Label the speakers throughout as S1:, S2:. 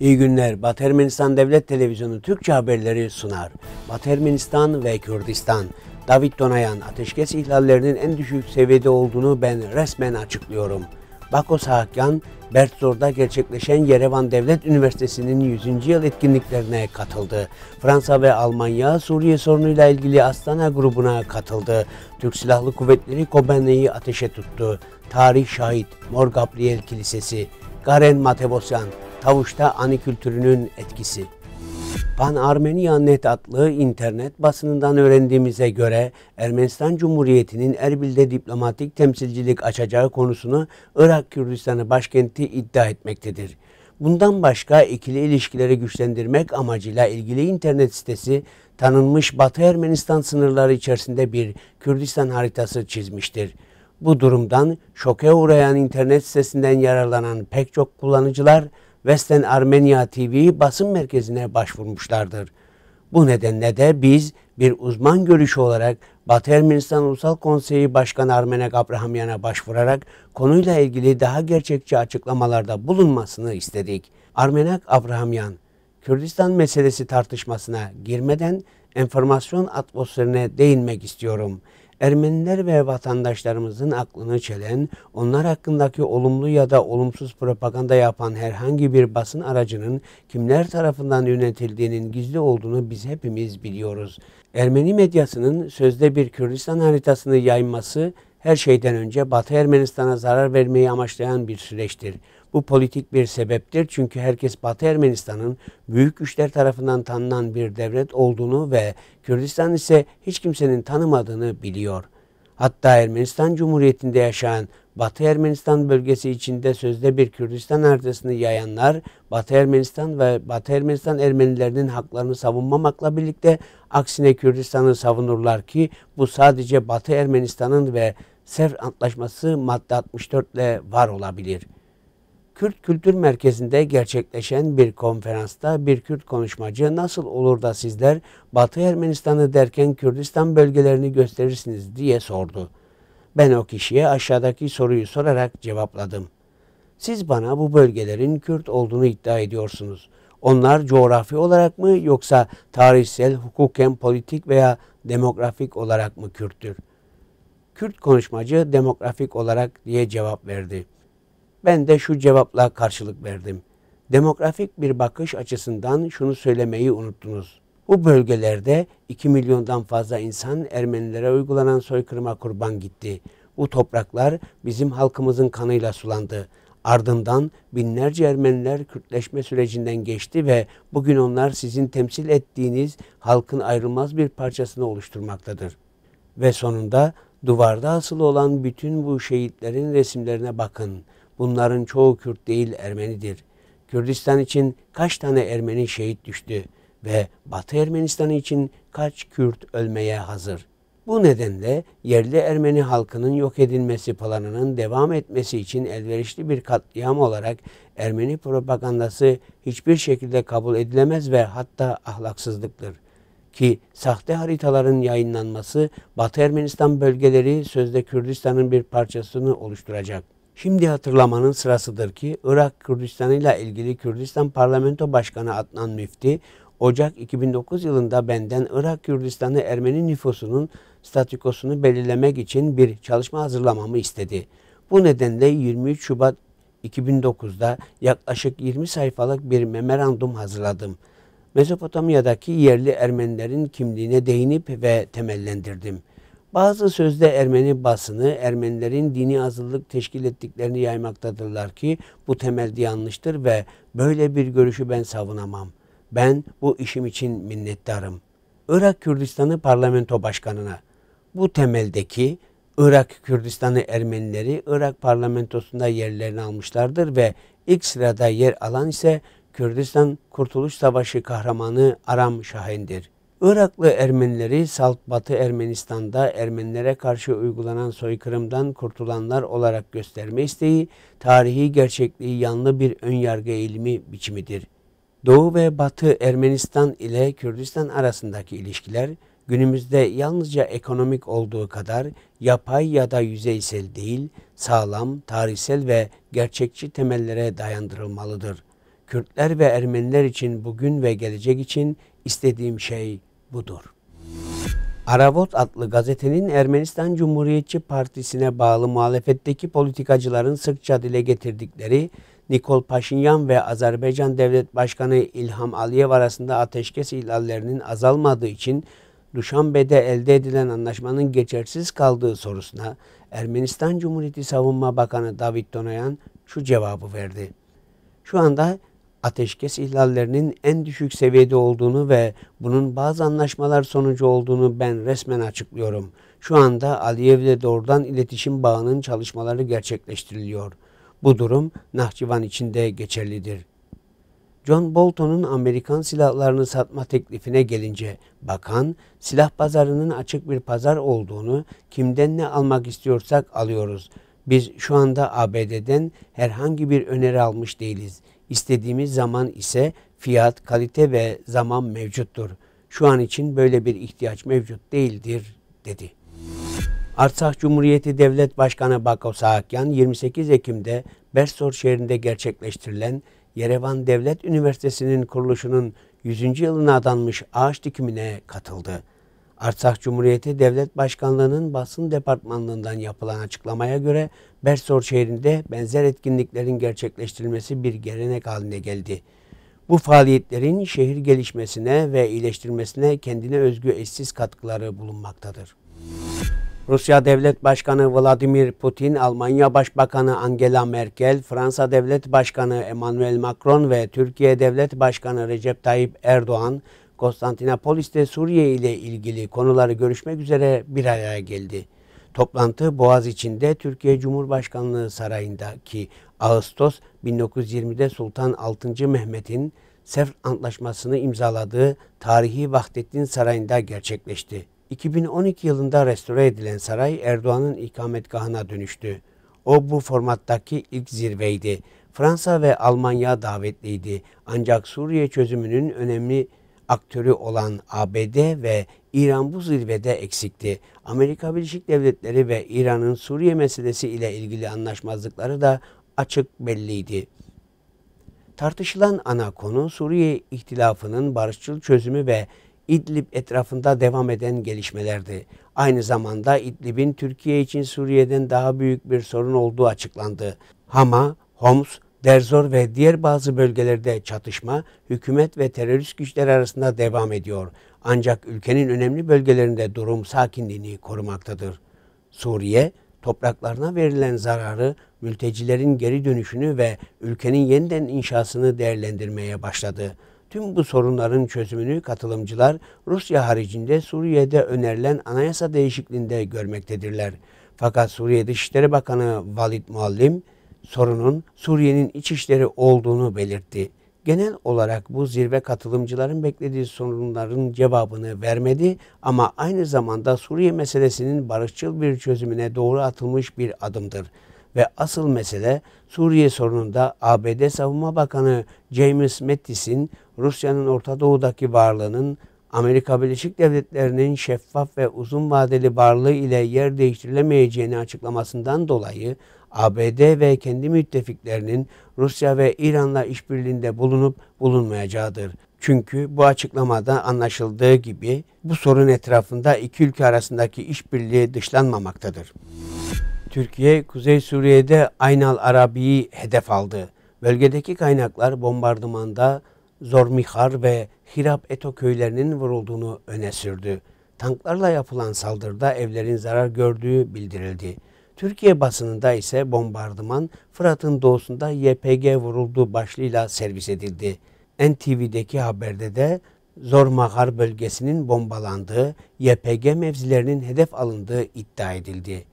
S1: İyi günler. Batı Ermenistan Devlet Televizyonu Türkçe haberleri sunar. Batı Ermenistan ve Kürdistan. David Donayan ateşkes ihlallerinin en düşük seviyede olduğunu ben resmen açıklıyorum. Bako Sahakyan, Bertzor'da gerçekleşen Yerevan Devlet Üniversitesi'nin 100. yıl etkinliklerine katıldı. Fransa ve Almanya Suriye sorunuyla ilgili Astana grubuna katıldı. Türk Silahlı Kuvvetleri Kobane'yi ateşe tuttu. Tarih şahit Mor Gabriel Kilisesi, Garen Matevosyan, Tavuşta ani kültürünün etkisi. Pan Armeniya Net adlı internet basınından öğrendiğimize göre Ermenistan Cumhuriyeti'nin Erbil'de diplomatik temsilcilik açacağı konusunu Irak Kürdistanı başkenti iddia etmektedir. Bundan başka ikili ilişkileri güçlendirmek amacıyla ilgili internet sitesi tanınmış Batı Ermenistan sınırları içerisinde bir Kürdistan haritası çizmiştir. Bu durumdan şoke uğrayan internet sitesinden yararlanan pek çok kullanıcılar Vesten Armenya TV basın merkezine başvurmuşlardır. Bu nedenle de biz bir uzman görüşü olarak Batı Ermenistan Ulusal Konseyi Başkanı Armenek Abrahamyan'a başvurarak konuyla ilgili daha gerçekçi açıklamalarda bulunmasını istedik. Armenek Abrahamyan, Kürdistan meselesi tartışmasına girmeden enformasyon atmosferine değinmek istiyorum. Ermeniler ve vatandaşlarımızın aklını çelen, onlar hakkındaki olumlu ya da olumsuz propaganda yapan herhangi bir basın aracının kimler tarafından yönetildiğinin gizli olduğunu biz hepimiz biliyoruz. Ermeni medyasının sözde bir Kürdistan haritasını yayması her şeyden önce Batı Ermenistan'a zarar vermeyi amaçlayan bir süreçtir. Bu politik bir sebeptir çünkü herkes Batı Ermenistan'ın büyük güçler tarafından tanınan bir devlet olduğunu ve Kürdistan ise hiç kimsenin tanımadığını biliyor. Hatta Ermenistan Cumhuriyeti'nde yaşayan Batı Ermenistan bölgesi içinde sözde bir Kürdistan haritasını yayanlar Batı Ermenistan ve Batı Ermenistan Ermenilerinin haklarını savunmamakla birlikte aksine Kürdistan'ı savunurlar ki bu sadece Batı Ermenistan'ın ve Sevr Antlaşması madde 64 ile var olabilir.'' Kürt Kültür Merkezi'nde gerçekleşen bir konferansta bir Kürt konuşmacı nasıl olur da sizler Batı Ermenistan'ı derken Kürdistan bölgelerini gösterirsiniz diye sordu. Ben o kişiye aşağıdaki soruyu sorarak cevapladım. Siz bana bu bölgelerin Kürt olduğunu iddia ediyorsunuz. Onlar coğrafi olarak mı yoksa tarihsel, hukuken, politik veya demografik olarak mı Kürttür? Kürt konuşmacı demografik olarak diye cevap verdi.'' Ben de şu cevapla karşılık verdim. Demografik bir bakış açısından şunu söylemeyi unuttunuz. Bu bölgelerde 2 milyondan fazla insan Ermenilere uygulanan soykırıma kurban gitti. Bu topraklar bizim halkımızın kanıyla sulandı. Ardından binlerce Ermeniler Kürtleşme sürecinden geçti ve bugün onlar sizin temsil ettiğiniz halkın ayrılmaz bir parçasını oluşturmaktadır. Ve sonunda duvarda asılı olan bütün bu şehitlerin resimlerine bakın.'' Bunların çoğu Kürt değil Ermenidir. Kürdistan için kaç tane Ermeni şehit düştü ve Batı Ermenistan için kaç Kürt ölmeye hazır? Bu nedenle yerli Ermeni halkının yok edilmesi planının devam etmesi için elverişli bir katliam olarak Ermeni propagandası hiçbir şekilde kabul edilemez ve hatta ahlaksızlıktır. Ki sahte haritaların yayınlanması Batı Ermenistan bölgeleri sözde Kürdistan'ın bir parçasını oluşturacak. Şimdi hatırlamanın sırasıdır ki Irak Kürdistanı ile ilgili Kürdistan Parlamento Başkanı Adnan Müfti, Ocak 2009 yılında benden Irak Kürdistanı Ermeni nüfusunun statikosunu belirlemek için bir çalışma hazırlamamı istedi. Bu nedenle 23 Şubat 2009'da yaklaşık 20 sayfalık bir memorandum hazırladım. Mezopotamya'daki yerli Ermenilerin kimliğine değinip ve temellendirdim. Bazı sözde Ermeni basını Ermenilerin dini azınlık teşkil ettiklerini yaymaktadırlar ki bu temelde yanlıştır ve böyle bir görüşü ben savunamam. Ben bu işim için minnettarım. Irak Kürdistanı Parlamento Başkanı'na bu temeldeki Irak Kürdistanı Ermenileri Irak parlamentosunda yerlerini almışlardır ve ilk sırada yer alan ise Kürdistan Kurtuluş Savaşı kahramanı Aram Şahin'dir. Iraklı Ermenileri Salt Batı Ermenistan'da Ermenilere karşı uygulanan soykırımdan kurtulanlar olarak gösterme isteği, tarihi gerçekliği yanlı bir önyargı eğilimi biçimidir. Doğu ve Batı Ermenistan ile Kürdistan arasındaki ilişkiler günümüzde yalnızca ekonomik olduğu kadar yapay ya da yüzeysel değil, sağlam, tarihsel ve gerçekçi temellere dayandırılmalıdır. Kürtler ve Ermeniler için bugün ve gelecek için istediğim şey budur. Aravot adlı gazetenin Ermenistan Cumhuriyetçi Partisi'ne bağlı muhalefetteki politikacıların sıkça dile getirdikleri Nikol Paşinyan ve Azerbaycan Devlet Başkanı İlham Aliyev arasında ateşkes ihlallerinin azalmadığı için Duşanbe'de elde edilen anlaşmanın geçersiz kaldığı sorusuna Ermenistan Cumhuriyeti Savunma Bakanı David Donoyan şu cevabı verdi. Şu anda ateşkes ihlallerinin en düşük seviyede olduğunu ve bunun bazı anlaşmalar sonucu olduğunu ben resmen açıklıyorum. Şu anda Aliyev'le doğrudan iletişim bağının çalışmaları gerçekleştiriliyor. Bu durum Nahçıvan içinde geçerlidir. John Bolton'un Amerikan silahlarını satma teklifine gelince bakan silah pazarının açık bir pazar olduğunu kimden ne almak istiyorsak alıyoruz. Biz şu anda ABD'den herhangi bir öneri almış değiliz. İstediğimiz zaman ise fiyat, kalite ve zaman mevcuttur. Şu an için böyle bir ihtiyaç mevcut değildir dedi. Artsakh Cumhuriyeti Devlet Başkanı Bako Saakyan 28 Ekim'de Bersor şehrinde gerçekleştirilen Yerevan Devlet Üniversitesi'nin kuruluşunun 100. yılına adanmış ağaç dikimine katıldı. Arsak Cumhuriyeti Devlet Başkanlığı'nın basın departmanlığından yapılan açıklamaya göre Bersor şehrinde benzer etkinliklerin gerçekleştirilmesi bir gelenek haline geldi. Bu faaliyetlerin şehir gelişmesine ve iyileştirmesine kendine özgü eşsiz katkıları bulunmaktadır. Rusya Devlet Başkanı Vladimir Putin, Almanya Başbakanı Angela Merkel, Fransa Devlet Başkanı Emmanuel Macron ve Türkiye Devlet Başkanı Recep Tayyip Erdoğan Konstantinopolis'te Suriye ile ilgili konuları görüşmek üzere bir araya geldi. Toplantı Boğaz içinde Türkiye Cumhurbaşkanlığı Sarayı'ndaki Ağustos 1920'de Sultan 6. Mehmet'in Sefr Antlaşması'nı imzaladığı tarihi Vahdettin Sarayı'nda gerçekleşti. 2012 yılında restore edilen saray Erdoğan'ın ikametgahına dönüştü. O bu formattaki ilk zirveydi. Fransa ve Almanya davetliydi. Ancak Suriye çözümünün önemli aktörü olan ABD ve İran bu zirvede eksikti. Amerika Birleşik Devletleri ve İran'ın Suriye meselesi ile ilgili anlaşmazlıkları da açık belliydi. Tartışılan ana konu Suriye ihtilafının barışçıl çözümü ve İdlib etrafında devam eden gelişmelerdi. Aynı zamanda İdlib'in Türkiye için Suriye'den daha büyük bir sorun olduğu açıklandı. Hama, Homs, Derzor ve diğer bazı bölgelerde çatışma hükümet ve terörist güçler arasında devam ediyor. Ancak ülkenin önemli bölgelerinde durum sakinliğini korumaktadır. Suriye, topraklarına verilen zararı, mültecilerin geri dönüşünü ve ülkenin yeniden inşasını değerlendirmeye başladı. Tüm bu sorunların çözümünü katılımcılar Rusya haricinde Suriye'de önerilen anayasa değişikliğinde görmektedirler. Fakat Suriye Dışişleri Bakanı Valid Muallim, sorunun Suriye'nin iç işleri olduğunu belirtti. Genel olarak bu zirve katılımcıların beklediği sorunların cevabını vermedi ama aynı zamanda Suriye meselesinin barışçıl bir çözümüne doğru atılmış bir adımdır. Ve asıl mesele Suriye sorununda ABD Savunma Bakanı James Mattis'in Rusya'nın Orta Doğu'daki varlığının Amerika Birleşik Devletleri'nin şeffaf ve uzun vadeli varlığı ile yer değiştirilemeyeceğini açıklamasından dolayı ABD ve kendi müttefiklerinin Rusya ve İran'la işbirliğinde bulunup bulunmayacağıdır. Çünkü bu açıklamada anlaşıldığı gibi bu sorun etrafında iki ülke arasındaki işbirliği dışlanmamaktadır. Türkiye, Kuzey Suriye'de Aynal Arabi'yi hedef aldı. Bölgedeki kaynaklar bombardımanda Zormihar ve Hirap Eto köylerinin vurulduğunu öne sürdü. Tanklarla yapılan saldırıda evlerin zarar gördüğü bildirildi. Türkiye basınında ise bombardıman Fırat'ın doğusunda YPG vuruldu başlığıyla servis edildi. NTV'deki haberde de Zormahar bölgesinin bombalandığı, YPG mevzilerinin hedef alındığı iddia edildi.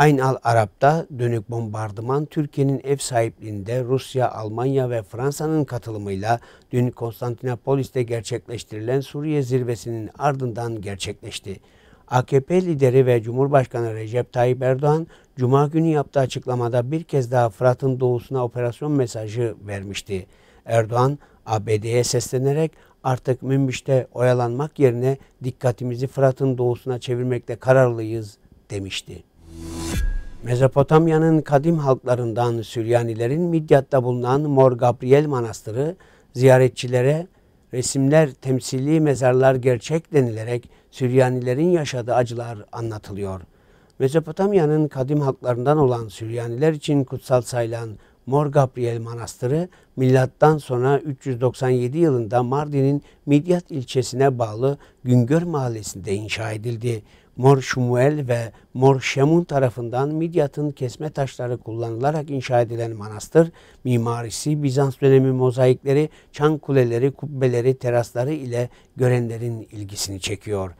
S1: Ayn al Arab'da dönük bombardıman Türkiye'nin ev sahipliğinde Rusya, Almanya ve Fransa'nın katılımıyla dün Konstantinopolis'te gerçekleştirilen Suriye zirvesinin ardından gerçekleşti. AKP lideri ve Cumhurbaşkanı Recep Tayyip Erdoğan, Cuma günü yaptığı açıklamada bir kez daha Fırat'ın doğusuna operasyon mesajı vermişti. Erdoğan, ABD'ye seslenerek artık Münbiş'te oyalanmak yerine dikkatimizi Fırat'ın doğusuna çevirmekte kararlıyız demişti. Mezopotamya'nın kadim halklarından Süryanilerin Midyat'ta bulunan Mor Gabriel Manastırı ziyaretçilere resimler, temsili mezarlar gerçek denilerek Süryanilerin yaşadığı acılar anlatılıyor. Mezopotamya'nın kadim halklarından olan Süryaniler için kutsal sayılan Mor Gabriel Manastırı milattan sonra 397 yılında Mardin'in Midyat ilçesine bağlı Güngör mahallesinde inşa edildi. Mor Şumuel ve Mor Şemun tarafından Midyat'ın kesme taşları kullanılarak inşa edilen manastır, mimarisi Bizans dönemi mozaikleri, çan kuleleri, kubbeleri, terasları ile görenlerin ilgisini çekiyor.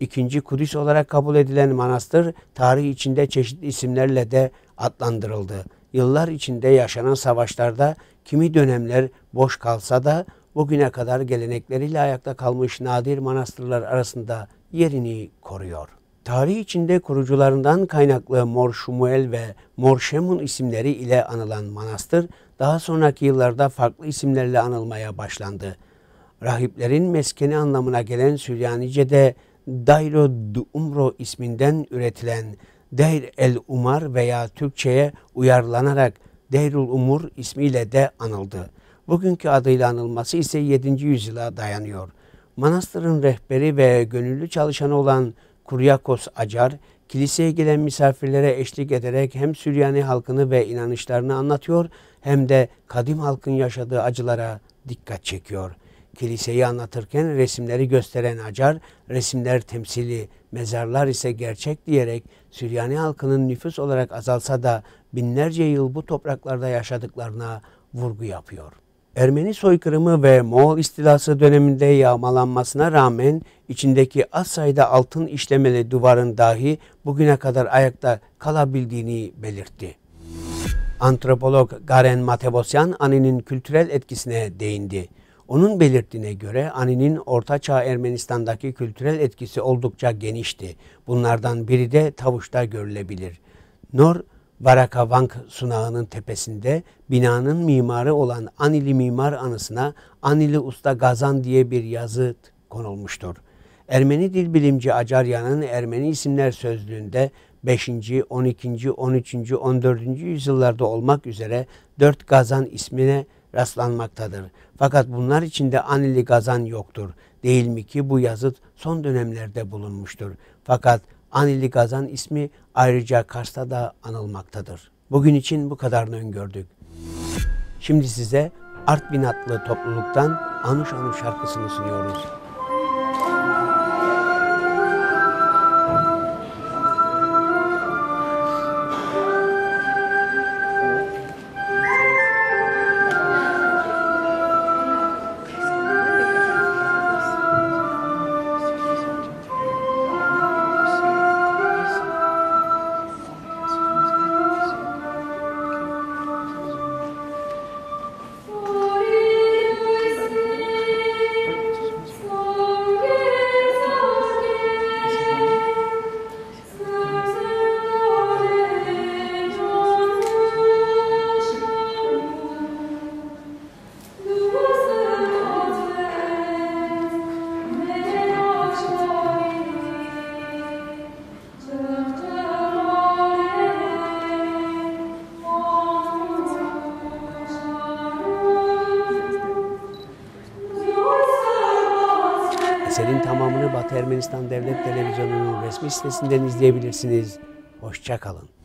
S1: İkinci Kudüs olarak kabul edilen manastır, tarih içinde çeşitli isimlerle de adlandırıldı. Yıllar içinde yaşanan savaşlarda kimi dönemler boş kalsa da bugüne kadar gelenekleriyle ayakta kalmış nadir manastırlar arasında yerini koruyor tarih içinde kurucularından kaynaklı Mor Şumuel ve Mor Şemun isimleri ile anılan manastır, daha sonraki yıllarda farklı isimlerle anılmaya başlandı. Rahiplerin meskeni anlamına gelen Süryanice'de Dayro du Umro isminden üretilen Deyr el Umar veya Türkçe'ye uyarlanarak Deyrul Umur ismiyle de anıldı. Bugünkü adıyla anılması ise 7. yüzyıla dayanıyor. Manastırın rehberi ve gönüllü çalışanı olan Kuryakos Acar, kiliseye gelen misafirlere eşlik ederek hem Süryani halkını ve inanışlarını anlatıyor hem de kadim halkın yaşadığı acılara dikkat çekiyor. Kiliseyi anlatırken resimleri gösteren Acar, resimler temsili, mezarlar ise gerçek diyerek Süryani halkının nüfus olarak azalsa da binlerce yıl bu topraklarda yaşadıklarına vurgu yapıyor. Ermeni soykırımı ve Moğol istilası döneminde yağmalanmasına rağmen içindeki az sayıda altın işlemeli duvarın dahi bugüne kadar ayakta kalabildiğini belirtti. Antropolog Garen Matevosyan Ani'nin kültürel etkisine değindi. Onun belirttiğine göre Ani'nin Ortaçağ Ermenistan'daki kültürel etkisi oldukça genişti. Bunlardan biri de tavuşta görülebilir. Nor Varaka Bank sunağının tepesinde binanın mimarı olan Anili Mimar Anısı'na Anili Usta Gazan diye bir yazı konulmuştur. Ermeni dil bilimci Acarya'nın Ermeni isimler sözlüğünde 5. 12. 13. 14. yüzyıllarda olmak üzere 4 Gazan ismine rastlanmaktadır. Fakat bunlar içinde Anili Gazan yoktur. Değil mi ki bu yazıt son dönemlerde bulunmuştur. Fakat Anilli Gazan ismi ayrıca Kars'ta da anılmaktadır. Bugün için bu kadarını öngördük. Şimdi size Artvin adlı topluluktan Anuş Anuş şarkısını sunuyoruz. Ermenistan Devlet Televizyonu'nun resmi sitesinden izleyebilirsiniz. Hoşçakalın.